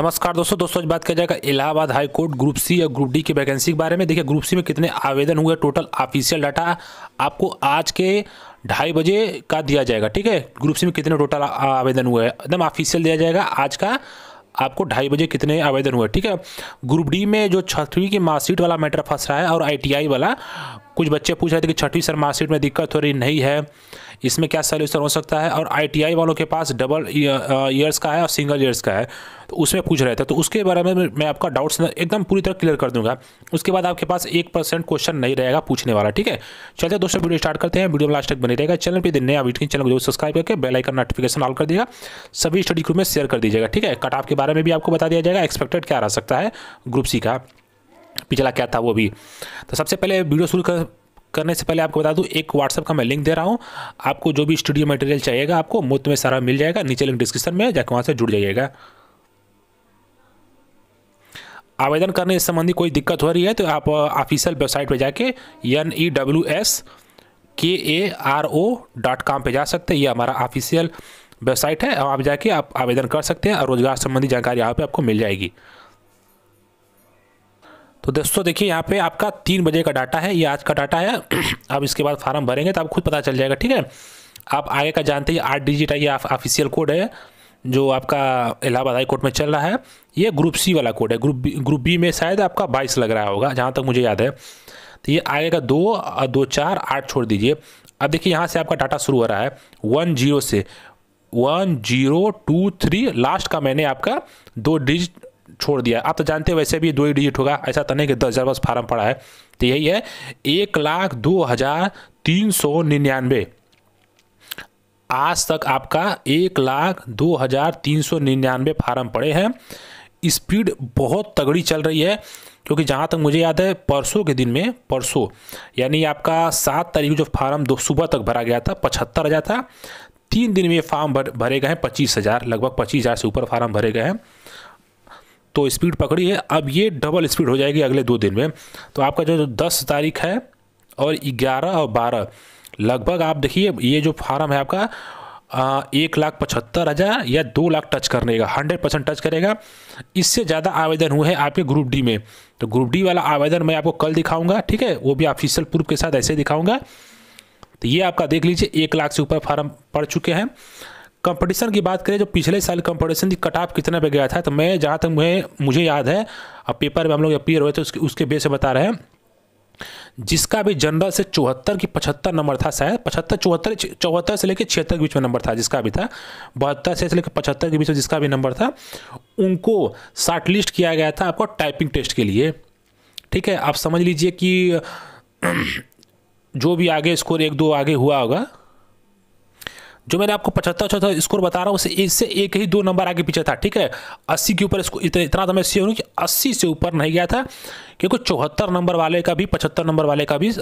नमस्कार दोस्तों दोस्तों आज बात किया जाएगा Allahabad high court group C या ग्रुप डी की वैकेंसी के बारे में देखिए ग्रुप सी में कितने आवेदन हुए टोटल ऑफिशियल डाटा आपको आज के ढाई बजे का दिया जाएगा ठीक है ग्रुप सी में कितने टोटल आवेदन हुए एकदम ऑफिशियल दिया जाएगा आज का आपको ढाई बजे कितने आवेदन हुए ठीक है ग्रुप डी में जो छठवीं की मार्कशीट वाला मैटर फंस रहा है और आई वाला कुछ बच्चे पूछ रहे थे कि छठवीं सर मार्कशीट में दिक्कत हो रही नहीं है इसमें क्या सोल्यूशन हो सकता है और आईटीआई वालों के पास डबल ईयर्स uh, का है और सिंगल ईयर्स का है तो उसमें पूछ रहे थे तो उसके बारे में मैं आपका डाउट्स एकदम पूरी तरह क्लियर कर दूंगा उसके बाद आपके पास एक परसेंट क्वेश्चन नहीं रहेगा पूछने वाला ठीक है चलते दोस्तों वीडियो स्टार्ट करते हैं वीडियो लास्ट तक बनी रहेगा चैनल पर नया वीडियो चैनल को सब्सक्राइब करके बेलाइकन नोटिफिकेशन ऑल कर दिएगा सभी स्टडी ग्रुप में शेयर कर दीजिएगा ठीक है कट ऑफ के बारे में भी आपको बता दिया जाएगा एक्सपेक्टेड क्या रह सकता है ग्रुप सी का पिछला क्या था वो भी तो सबसे पहले वीडियो शुरू कर करने से पहले आपको बता दूं एक व्हाट्सअप का मैं लिंक दे रहा हूं आपको जो भी स्टूडियो मटेरियल चाहिएगा आपको मुफ्त में सारा मिल जाएगा नीचे लिंक डिस्क्रिप्शन में जाकर वहाँ से जुड़ जाइएगा आवेदन करने से संबंधी कोई दिक्कत हो रही है तो आप ऑफिशियल वेबसाइट पर जाके एन ई डब्ल्यू एस के A R O dot com पर जा सकते हैं ये हमारा ऑफिशियल वेबसाइट है आप जाके आप आवेदन कर सकते हैं और रोजगार संबंधी जानकारी यहाँ पर आपको मिल जाएगी तो दोस्तों देखिए यहाँ पे आपका तीन बजे का डाटा है ये आज का डाटा है आप इसके बाद फार्म भरेंगे तो आप खुद पता चल जाएगा ठीक है आप आगे का जानते ही आठ डिजिट है ये ऑफिशियल कोड है जो आपका इलाहाबाद हाई कोर्ट में चल रहा है ये ग्रुप सी वाला कोड है ग्रुप बी ग्रुप बी में शायद आपका बाईस लग रहा होगा जहाँ तक मुझे याद है तो ये आगे का दो और दो चार आठ छोड़ दीजिए अब देखिए यहाँ से आपका डाटा शुरू हो रहा है वन जीरो से one zero two three last का मैंने आपका दो डिजिट छोड़ दिया आप तो जानते हैं वैसे भी दो ही डिजिट होगा ऐसा तो नहीं कि दस हज़ार बस फार्म पड़ा है तो यही है एक लाख दो हज़ार तीन सौ निन्यानवे आज तक आपका एक लाख दो हज़ार तीन सौ निन्यानवे फार्म पड़े हैं स्पीड बहुत तगड़ी चल रही है क्योंकि जहाँ तक मुझे याद है परसों के दिन में परसों यानी आपका सात तारीख जो फार्म दो सुबह तक भरा गया था पचहत्तर हज़ार था तीन दिन में ये फार्म भर भरे गए हैं पच्चीस हज़ार लगभग पच्चीस हज़ार से ऊपर फार्म भरे गए हैं तो स्पीड पकड़ी है अब ये डबल स्पीड हो जाएगी अगले दो दिन में तो आपका जो दस तारीख है और ग्यारह और बारह लगभग आप देखिए ये जो फार्म है आपका आ, एक लाख पचहत्तर हज़ार या दो लाख टच करने का हंड्रेड परसेंट टच करेगा इससे ज़्यादा आवेदन हुए हैं आपके ग्रुप डी में तो ग्रुप डी वाला आवेदन मैं आपको कल दिखाऊंगा ठीक है वो भी ऑफिशियल प्रूफ के साथ ऐसे दिखाऊंगा तो ये आपका देख लीजिए एक लाख से ऊपर फार्म पड़ चुके हैं कंपटीशन की बात करें जो पिछले साल कंपटीशन की कट ऑफ कितना पे गया था तो मैं जहाँ तक मुझे मुझे याद है अब पेपर में हम लोग अपीयर हुए थे उसके उसके बेस से बता रहे हैं जिसका भी जनरल से चौहत्तर की पचहत्तर नंबर था शायद पचहत्तर चौहत्तर चौहत्तर से लेकर छिहत्तर के बीच में नंबर था जिसका भी था बहत्तर से लेकर पचहत्तर के बीच में जिसका भी नंबर था उनको शार्ट लिस्ट किया गया था आपको टाइपिंग टेस्ट के लिए ठीक है आप समझ लीजिए कि जो भी आगे स्कोर एक दो आगे हुआ होगा जो मैंने आपको पचहत्तर चौहत्तर स्कोर बता रहा हूँ उससे इससे एक ही दो नंबर आगे पीछे था ठीक है अस्सी के ऊपर इतना तो मैं सी हूँ कि अस्सी से ऊपर नहीं गया था क्योंकि चौहत्तर नंबर वाले का भी पचहत्तर नंबर वाले का भी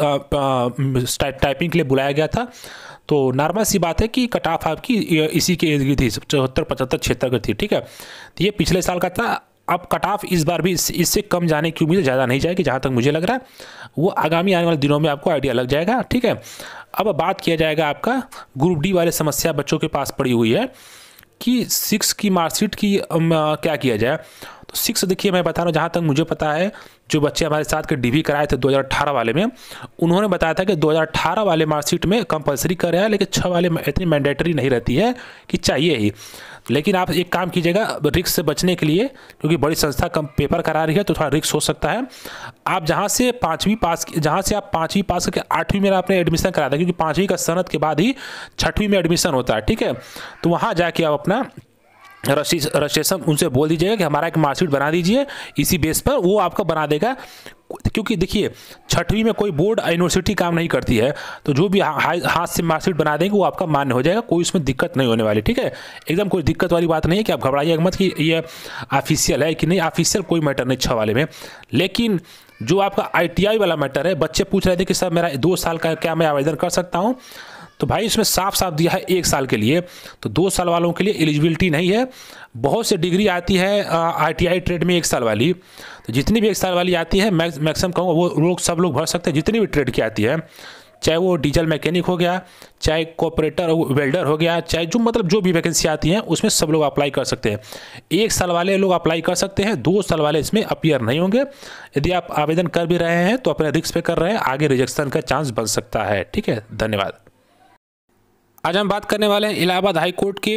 टाइपिंग के लिए बुलाया गया था तो नॉर्मल सी बात है कि कट ऑफ आपकी इसी के एज की थी चौहत्तर पचहत्तर छिहत्तर की थी ठीक है तो ये पिछले साल का था अब कट ऑफ इस बार भी इससे कम जाने की उम्मीद ज़्यादा नहीं जाएगी जहाँ तक मुझे लग रहा है वो आगामी आने वाले दिनों में आपको आइडिया लग जाएगा ठीक है अब बात किया जाएगा आपका ग्रुप डी वाले समस्या बच्चों के पास पड़ी हुई है कि सिक्स की मार्कशीट की क्या किया जाए तो सिक्स देखिए मैं बता रहा हूँ जहाँ तक मुझे पता है जो बच्चे हमारे साथ के डी कराए थे 2018 वाले में उन्होंने बताया था कि 2018 वाले मार्कशीट में कंपलसरी कर रहा है लेकिन छः वाले में इतनी मैंडेटरी नहीं रहती है कि चाहिए ही लेकिन आप एक काम कीजिएगा रिक्स से बचने के लिए क्योंकि बड़ी संस्था कम पेपर करा रही है तो थोड़ा रिक्स हो सकता है आप जहाँ से पाँचवीं पास जहाँ से आप पाँचवीं पास करके आठवीं में आपने एडमिशन कराया था क्योंकि पाँचवीं का सनत के बाद ही छठवीं में एडमिशन होता है ठीक है तो वहाँ जाके आप अपना रजिस्ट्रेशन उनसे बोल दीजिएगा कि हमारा एक मार्कशीट बना दीजिए इसी बेस पर वो आपका बना देगा क्योंकि देखिए छठवीं में कोई बोर्ड यूनिवर्सिटी काम नहीं करती है तो जो भी हाथ से मार्कशीट बना देंगे वो आपका मान्य हो जाएगा कोई उसमें दिक्कत नहीं होने वाली ठीक है एकदम कोई दिक्कत वाली बात नहीं है कि आप घबराइए मत कि ये ऑफिशियल है कि नहीं ऑफिशियल कोई मैटर नहीं छः वाले में लेकिन जो आपका आई वाला मैटर है बच्चे पूछ रहे थे कि सर मेरा दो साल का क्या मैं आवेदन कर सकता हूँ तो भाई इसमें साफ साफ दिया है एक साल के लिए तो दो साल वालों के लिए एलिजिबिलिटी नहीं है बहुत से डिग्री आती है आईटीआई ट्रेड में एक साल वाली तो जितनी भी एक साल वाली आती है मैक्स मैक्सिमम कहूँगा वो लोग सब लोग भर सकते हैं जितनी भी ट्रेड की आती है चाहे वो डीजल मैकेनिक हो गया चाहे कॉपरेटर वेल्डर हो गया चाहे जो मतलब जो भी वैकेंसी आती है उसमें सब लोग अप्लाई कर सकते हैं एक साल वाले लोग अप्लाई कर सकते हैं दो साल वाले इसमें अपियर नहीं होंगे यदि आप आवेदन कर भी रहे हैं तो अपने रिक्स पे कर रहे हैं आगे रिजेक्शन का चांस बन सकता है ठीक है धन्यवाद आज हम बात करने वाले हैं इलाहाबाद हाई कोर्ट के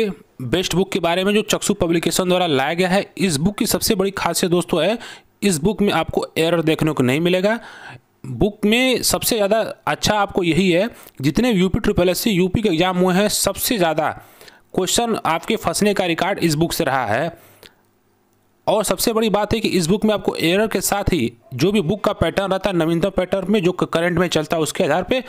बेस्ट बुक के बारे में जो चक्षु पब्लिकेशन द्वारा लाया गया है इस बुक की सबसे बड़ी खासियत दोस्तों है इस बुक में आपको एरर देखने को नहीं मिलेगा बुक में सबसे ज़्यादा अच्छा आपको यही है जितने यूपी ट्रिपल एस यूपी के एग्ज़ाम हुए हैं सबसे ज़्यादा क्वेश्चन आपके फंसने का रिकॉर्ड इस बुक से रहा है और सबसे बड़ी बात है कि इस बुक में आपको एरर के साथ ही जो भी बुक का पैटर्न रहता है नवीनतम पैटर्न में जो करंट में चलता है उसके आधार पे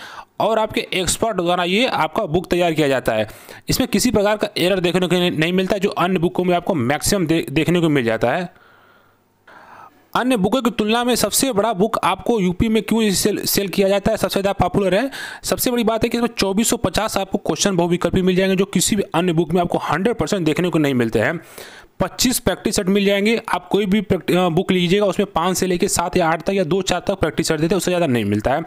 और आपके एक्सपर्ट द्वारा ये आपका बुक तैयार किया जाता है इसमें किसी प्रकार का एरर देखने को नहीं मिलता जो अन्य बुकों में आपको मैक्सिमम दे, देखने को मिल जाता है अन्य बुकों की तुलना में सबसे बड़ा बुक आपको यूपी में क्यों सेल सेल किया जाता है सबसे ज़्यादा पॉपुलर है सबसे बड़ी बात है कि इसमें चौबीस आपको क्वेश्चन बहुविकल्पी मिल जाएंगे जो किसी भी अन्य बुक में आपको 100 परसेंट देखने को नहीं मिलते हैं 25 प्रैक्टिस सेट मिल जाएंगे आप कोई भी बुक लीजिएगा उसमें पाँच से लेकर सात या आठ तक या दो चार तक प्रैक्टिस सेट देते हैं उससे ज़्यादा नहीं मिलता है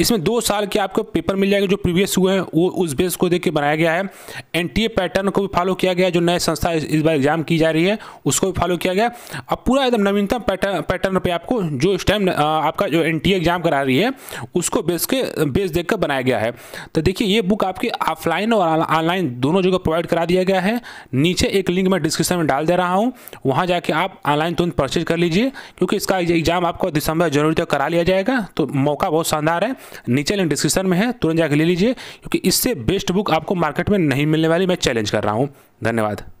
इसमें दो साल के आपको पेपर मिल जाएंगे जो प्रीवियस हुए हैं वो उस बेस को देख के बनाया गया है एन पैटर्न को भी फॉलो किया गया जो नए संस्था इस बार एग्जाम की जा रही है उसको भी फॉलो किया गया अब पूरा एकदम नवीनतम पैटर्न पैटर्न पर आपको जो इस टाइम आपका जो एन एग्जाम करा रही है उसको बेस के बेस देख बनाया गया है तो देखिए ये बुक आपके ऑफलाइन और ऑनलाइन दोनों जगह प्रोवाइड करा दिया गया है नीचे एक लिंक मैं डिस्क्रिप्शन में डाल डाल दे रहा हूँ वहाँ जाके आप ऑनलाइन तुरंत परचेज कर लीजिए क्योंकि इसका एग्जाम आपको दिसंबर जनवरी तक करा लिया जाएगा तो मौका बहुत शानदार है नीचे लिंक डिस्क्रिप्शन में है तुरंत जाके ले लीजिए क्योंकि इससे बेस्ट बुक आपको मार्केट में नहीं मिलने वाली मैं चैलेंज कर रहा हूँ धन्यवाद